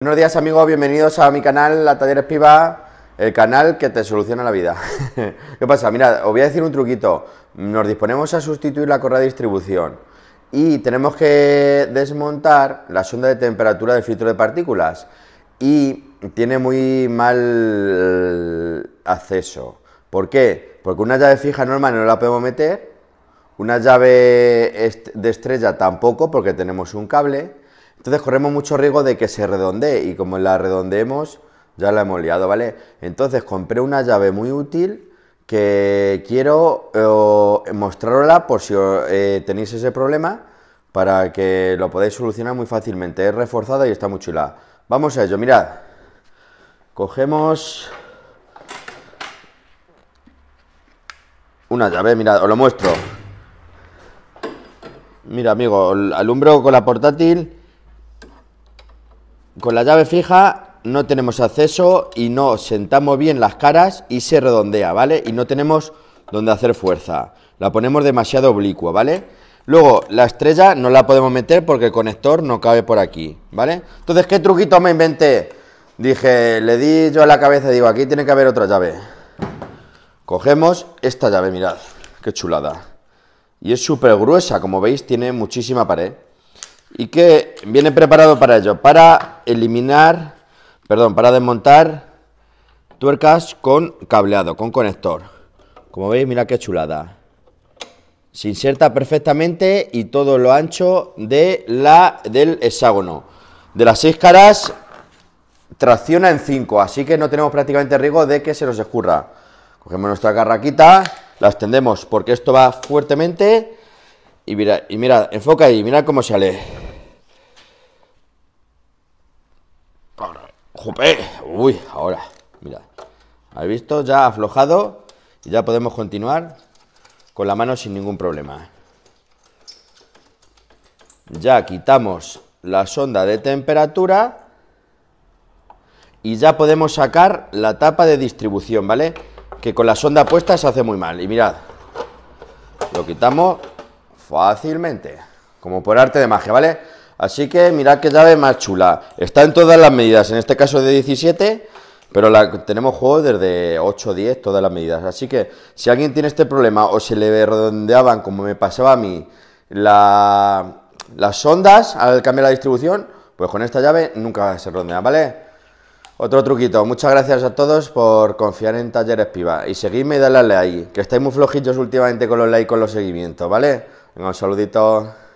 Buenos días amigos, bienvenidos a mi canal, La Talleres Piva, el canal que te soluciona la vida. ¿Qué pasa? Mira, os voy a decir un truquito. Nos disponemos a sustituir la correa de distribución y tenemos que desmontar la sonda de temperatura del filtro de partículas y tiene muy mal acceso. ¿Por qué? Porque una llave fija normal no la podemos meter, una llave de estrella tampoco porque tenemos un cable entonces corremos mucho riesgo de que se redondee y como la redondeemos ya la hemos liado, ¿vale? Entonces compré una llave muy útil que quiero eh, mostrarosla por si eh, tenéis ese problema para que lo podáis solucionar muy fácilmente. Es reforzada y está muy chula. Vamos a ello, mirad. Cogemos una llave, mirad, os lo muestro. Mira, amigo, alumbro con la portátil con la llave fija no tenemos acceso y no sentamos bien las caras y se redondea, ¿vale? Y no tenemos donde hacer fuerza. La ponemos demasiado oblicua, ¿vale? Luego, la estrella no la podemos meter porque el conector no cabe por aquí, ¿vale? Entonces, ¿qué truquito me inventé? Dije, le di yo a la cabeza, digo, aquí tiene que haber otra llave. Cogemos esta llave, mirad, qué chulada. Y es súper gruesa, como veis, tiene muchísima pared y que viene preparado para ello, para eliminar, perdón, para desmontar tuercas con cableado, con conector. Como veis, mira qué chulada. Se inserta perfectamente y todo lo ancho de la, del hexágono. De las seis caras, tracciona en cinco, así que no tenemos prácticamente riesgo de que se nos escurra. Cogemos nuestra carraquita, la extendemos porque esto va fuertemente y mira, y mira, enfoca ahí, mira cómo sale. ¡Jupé! Uy, ahora, mirad. ¿Habéis visto? Ya ha aflojado y ya podemos continuar con la mano sin ningún problema. Ya quitamos la sonda de temperatura y ya podemos sacar la tapa de distribución, ¿vale? Que con la sonda puesta se hace muy mal. Y mirad, lo quitamos fácilmente, como por arte de magia, ¿vale? Así que mirad qué llave más chula. Está en todas las medidas, en este caso de 17, pero la, tenemos juego desde 8, 10, todas las medidas. Así que si alguien tiene este problema o se le redondeaban, como me pasaba a mí, las ondas al cambiar la distribución, pues con esta llave nunca se redondea, ¿vale? Otro truquito, muchas gracias a todos por confiar en Talleres Piva y seguidme y dadle a like, que estáis muy flojitos últimamente con los likes y con los seguimientos, ¿vale? Venga, un saludito.